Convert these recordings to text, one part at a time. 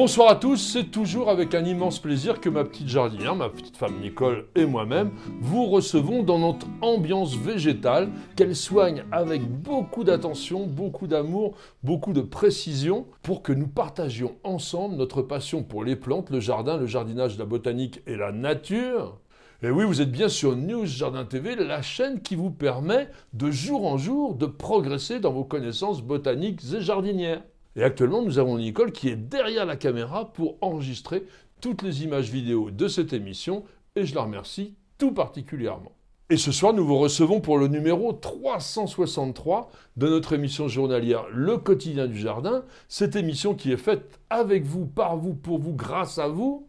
Bonsoir à tous, c'est toujours avec un immense plaisir que ma petite jardinière, ma petite femme Nicole et moi-même vous recevons dans notre ambiance végétale qu'elle soigne avec beaucoup d'attention, beaucoup d'amour, beaucoup de précision pour que nous partagions ensemble notre passion pour les plantes, le jardin, le jardinage, la botanique et la nature. Et oui, vous êtes bien sur News Jardin TV, la chaîne qui vous permet de jour en jour de progresser dans vos connaissances botaniques et jardinières. Et actuellement, nous avons Nicole qui est derrière la caméra pour enregistrer toutes les images vidéo de cette émission et je la remercie tout particulièrement. Et ce soir, nous vous recevons pour le numéro 363 de notre émission journalière Le quotidien du jardin, cette émission qui est faite avec vous, par vous, pour vous, grâce à vous,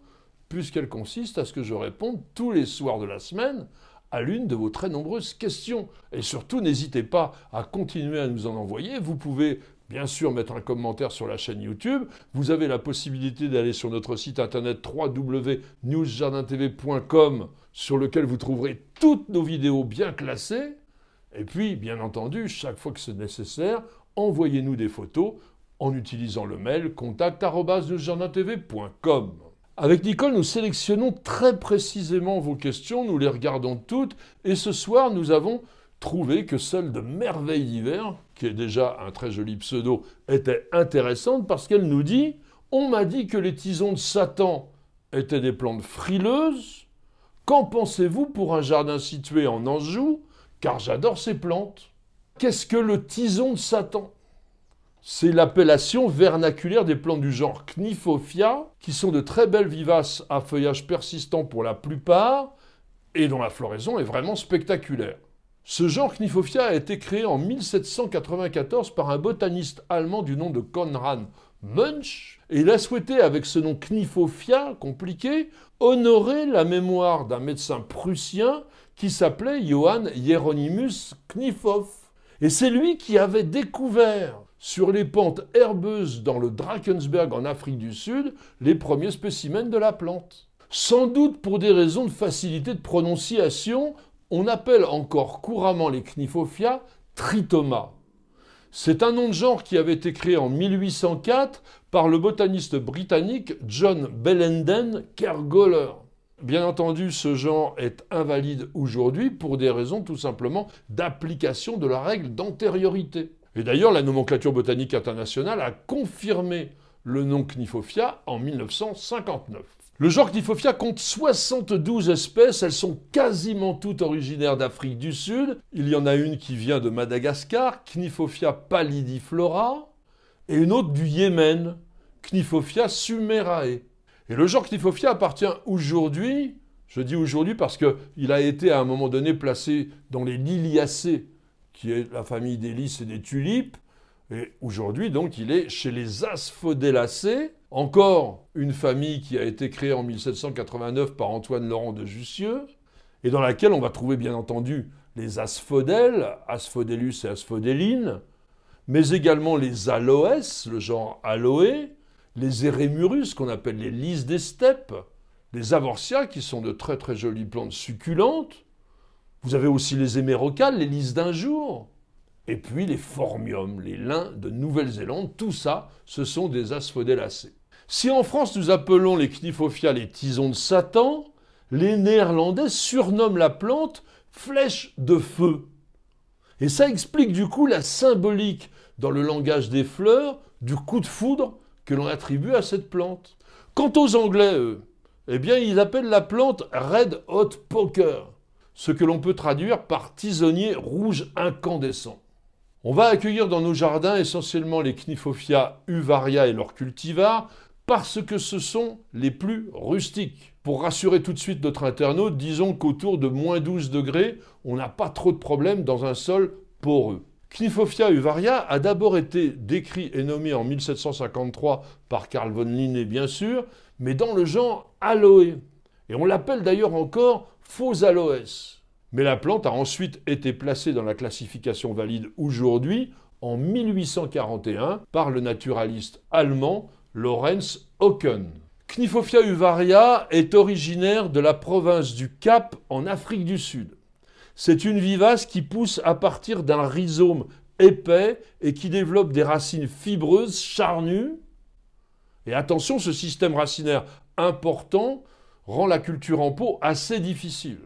puisqu'elle consiste à ce que je réponde tous les soirs de la semaine à l'une de vos très nombreuses questions. Et surtout, n'hésitez pas à continuer à nous en envoyer. Vous pouvez bien sûr mettre un commentaire sur la chaîne YouTube. Vous avez la possibilité d'aller sur notre site internet www.newsjardintv.com sur lequel vous trouverez toutes nos vidéos bien classées. Et puis, bien entendu, chaque fois que c'est nécessaire, envoyez-nous des photos en utilisant le mail contact.newsjardintv.com. Avec Nicole, nous sélectionnons très précisément vos questions, nous les regardons toutes, et ce soir, nous avons trouvé que celle de Merveille d'hiver, qui est déjà un très joli pseudo, était intéressante parce qu'elle nous dit On m'a dit que les tisons de Satan étaient des plantes frileuses. Qu'en pensez-vous pour un jardin situé en Anjou Car j'adore ces plantes. Qu'est-ce que le tison de Satan c'est l'appellation vernaculaire des plantes du genre Cnifophia, qui sont de très belles vivaces à feuillage persistant pour la plupart, et dont la floraison est vraiment spectaculaire. Ce genre Kniphofia a été créé en 1794 par un botaniste allemand du nom de Konrad Munch, et il a souhaité, avec ce nom Kniphofia compliqué, honorer la mémoire d'un médecin prussien qui s'appelait Johann Hieronymus Kniphof Et c'est lui qui avait découvert sur les pentes herbeuses dans le Drakensberg en Afrique du Sud les premiers spécimens de la plante. Sans doute pour des raisons de facilité de prononciation, on appelle encore couramment les kniphofia Tritoma. C'est un nom de genre qui avait été créé en 1804 par le botaniste britannique John Bellenden Kergoller. Bien entendu, ce genre est invalide aujourd'hui pour des raisons tout simplement d'application de la règle d'antériorité. Et d'ailleurs, la nomenclature botanique internationale a confirmé le nom kniphofia en 1959. Le genre Kniphofia compte 72 espèces, elles sont quasiment toutes originaires d'Afrique du Sud. Il y en a une qui vient de Madagascar, Cniphofia pallidiflora, et une autre du Yémen, Cniphofia sumerae. Et le genre Cniphofia appartient aujourd'hui, je dis aujourd'hui parce qu'il a été à un moment donné placé dans les Liliacées, qui est la famille des lys et des tulipes, et aujourd'hui, donc, il est chez les Asphodélacées, encore une famille qui a été créée en 1789 par Antoine Laurent de Jussieu, et dans laquelle on va trouver bien entendu les asphodèles, Asphodélus et Asphodéline, mais également les aloès, le genre aloé, les érémurus qu'on appelle les lys des steppes, les avorcia qui sont de très très jolies plantes succulentes. Vous avez aussi les hémérocales, les lys d'un jour, et puis les formiums, les lins de Nouvelle-Zélande, tout ça, ce sont des asphodélacées. Si en France nous appelons les Cniphophias les tisons de Satan, les Néerlandais surnomment la plante flèche de feu. Et ça explique du coup la symbolique dans le langage des fleurs du coup de foudre que l'on attribue à cette plante. Quant aux Anglais, eux, eh bien ils appellent la plante Red Hot Poker, ce que l'on peut traduire par tisonnier rouge incandescent. On va accueillir dans nos jardins essentiellement les Kniphofia uvaria et leurs cultivars parce que ce sont les plus rustiques. Pour rassurer tout de suite notre internaute, disons qu'autour de moins 12 degrés, on n'a pas trop de problèmes dans un sol poreux. Kniphofia uvaria a d'abord été décrit et nommé en 1753 par Carl von Linné, bien sûr, mais dans le genre aloe. Et on l'appelle d'ailleurs encore faux aloès. Mais la plante a ensuite été placée dans la classification valide aujourd'hui en 1841 par le naturaliste allemand Lorenz Hocken. Knifofia uvaria est originaire de la province du Cap en Afrique du Sud. C'est une vivace qui pousse à partir d'un rhizome épais et qui développe des racines fibreuses, charnues. Et attention, ce système racinaire important rend la culture en pot assez difficile.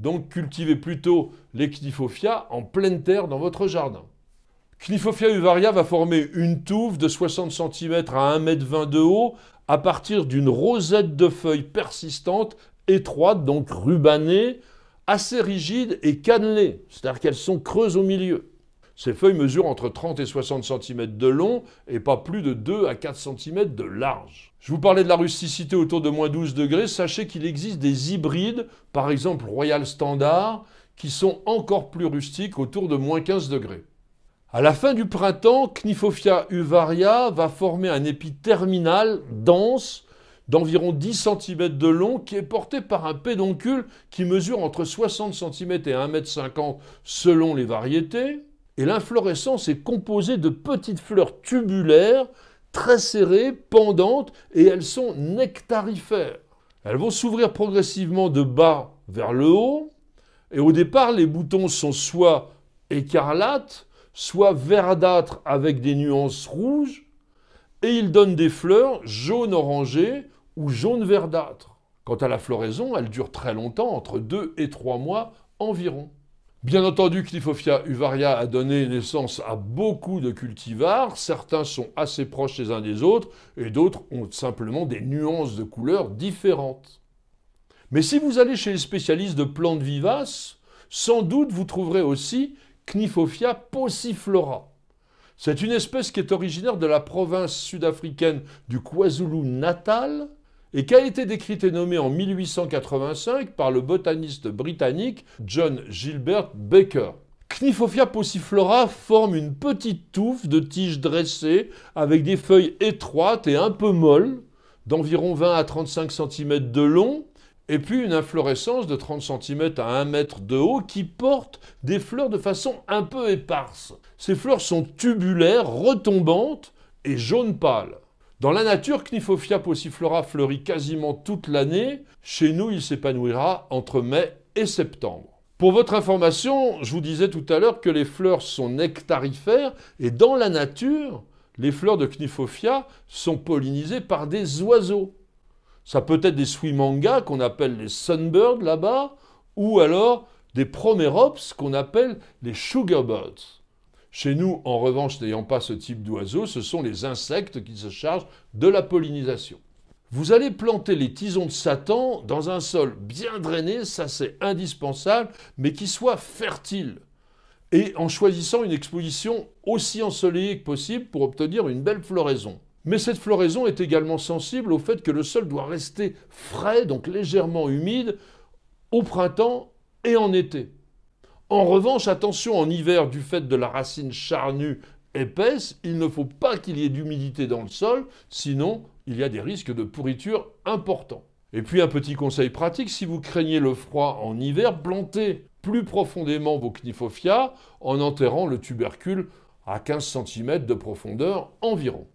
Donc cultivez plutôt les en pleine terre dans votre jardin. Knifofia uvaria va former une touffe de 60 cm à 1,20 m de haut à partir d'une rosette de feuilles persistantes, étroites, donc rubanées, assez rigides et cannelées, c'est-à-dire qu'elles sont creuses au milieu. Ces feuilles mesurent entre 30 et 60 cm de long et pas plus de 2 à 4 cm de large. Je vous parlais de la rusticité autour de moins 12 degrés. Sachez qu'il existe des hybrides, par exemple Royal Standard, qui sont encore plus rustiques autour de moins 15 degrés. À la fin du printemps, Knifofia uvaria va former un épi terminal dense d'environ 10 cm de long qui est porté par un pédoncule qui mesure entre 60 cm et 1,50 m selon les variétés. Et l'inflorescence est composée de petites fleurs tubulaires, très serrées, pendantes, et elles sont nectarifères. Elles vont s'ouvrir progressivement de bas vers le haut, et au départ, les boutons sont soit écarlates, soit verdâtres avec des nuances rouges, et ils donnent des fleurs jaune-orangé ou jaune-verdâtre. Quant à la floraison, elle dure très longtemps, entre 2 et 3 mois environ. Bien entendu, Cniphophia uvaria a donné naissance à beaucoup de cultivars. Certains sont assez proches les uns des autres et d'autres ont simplement des nuances de couleurs différentes. Mais si vous allez chez les spécialistes de plantes vivaces, sans doute vous trouverez aussi Cniphophia possiflora. C'est une espèce qui est originaire de la province sud-africaine du KwaZulu-Natal et qui a été décrite et nommée en 1885 par le botaniste britannique John Gilbert Baker. Cniphofia possiflora forme une petite touffe de tiges dressées avec des feuilles étroites et un peu molles, d'environ 20 à 35 cm de long, et puis une inflorescence de 30 cm à 1 mètre de haut qui porte des fleurs de façon un peu éparse. Ces fleurs sont tubulaires, retombantes et jaune pâle. Dans la nature, Cniphophia possiflora fleurit quasiment toute l'année. Chez nous, il s'épanouira entre mai et septembre. Pour votre information, je vous disais tout à l'heure que les fleurs sont nectarifères et dans la nature, les fleurs de Cniphophia sont pollinisées par des oiseaux. Ça peut être des swimangas qu'on appelle les sunbirds là-bas ou alors des promérops qu'on appelle les sugarbirds. Chez nous, en revanche, n'ayant pas ce type d'oiseau, ce sont les insectes qui se chargent de la pollinisation. Vous allez planter les tisons de Satan dans un sol bien drainé, ça c'est indispensable, mais qui soit fertile. Et en choisissant une exposition aussi ensoleillée que possible pour obtenir une belle floraison. Mais cette floraison est également sensible au fait que le sol doit rester frais, donc légèrement humide, au printemps et en été. En revanche, attention, en hiver, du fait de la racine charnue épaisse, il ne faut pas qu'il y ait d'humidité dans le sol, sinon il y a des risques de pourriture importants. Et puis un petit conseil pratique, si vous craignez le froid en hiver, plantez plus profondément vos Cniphophias en enterrant le tubercule à 15 cm de profondeur environ.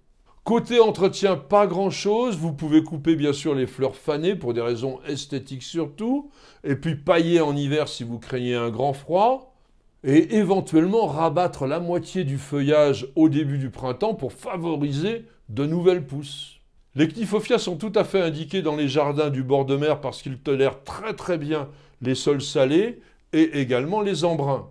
Côté entretien, pas grand-chose. Vous pouvez couper bien sûr les fleurs fanées pour des raisons esthétiques surtout, et puis pailler en hiver si vous craignez un grand froid, et éventuellement rabattre la moitié du feuillage au début du printemps pour favoriser de nouvelles pousses. Les cnifophias sont tout à fait indiqués dans les jardins du bord de mer parce qu'ils tolèrent très très bien les sols salés et également les embruns.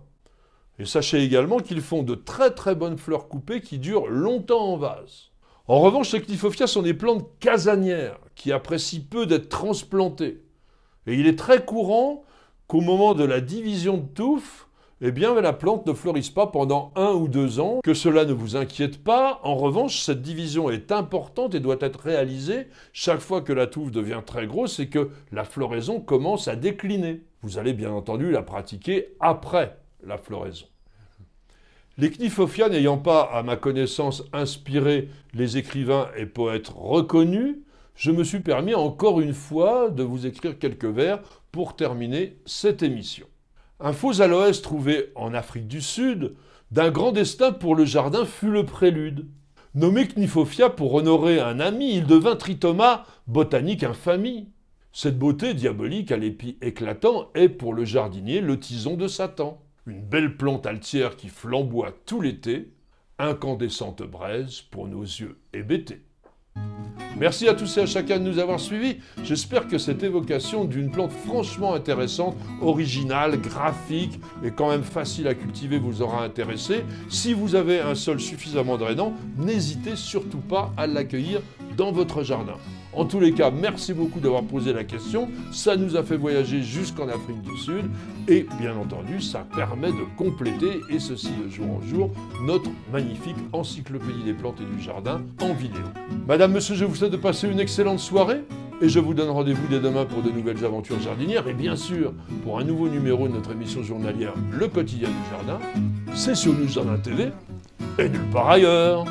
Et sachez également qu'ils font de très très bonnes fleurs coupées qui durent longtemps en vase. En revanche, les Clifophia sont des plantes casanières qui apprécient peu d'être transplantées. Et il est très courant qu'au moment de la division de touffe, eh bien, la plante ne fleurisse pas pendant un ou deux ans. Que cela ne vous inquiète pas. En revanche, cette division est importante et doit être réalisée chaque fois que la touffe devient très grosse et que la floraison commence à décliner. Vous allez bien entendu la pratiquer après la floraison. Les kniphofia n'ayant pas, à ma connaissance, inspiré les écrivains et poètes reconnus, je me suis permis encore une fois de vous écrire quelques vers pour terminer cette émission. Un faux aloès trouvé en Afrique du Sud d'un grand destin pour le jardin fut le prélude. Nommé Knifofia pour honorer un ami, il devint Tritoma, botanique infamie. Cette beauté diabolique à l'épi éclatant est pour le jardinier le tison de Satan une belle plante altière qui flamboie tout l'été, incandescente braise pour nos yeux hébétés. Merci à tous et à chacun de nous avoir suivis. J'espère que cette évocation d'une plante franchement intéressante, originale, graphique et quand même facile à cultiver vous aura intéressé. Si vous avez un sol suffisamment drainant, n'hésitez surtout pas à l'accueillir dans votre jardin. En tous les cas, merci beaucoup d'avoir posé la question. Ça nous a fait voyager jusqu'en Afrique du Sud et bien entendu, ça permet de compléter, et ceci de jour en jour, notre magnifique encyclopédie des plantes et du jardin en vidéo. Madame, monsieur, je vous souhaite de passer une excellente soirée. Et je vous donne rendez-vous dès demain pour de nouvelles aventures jardinières et bien sûr pour un nouveau numéro de notre émission journalière Le Quotidien du Jardin. C'est sur Nous Jardin TV et nulle part ailleurs.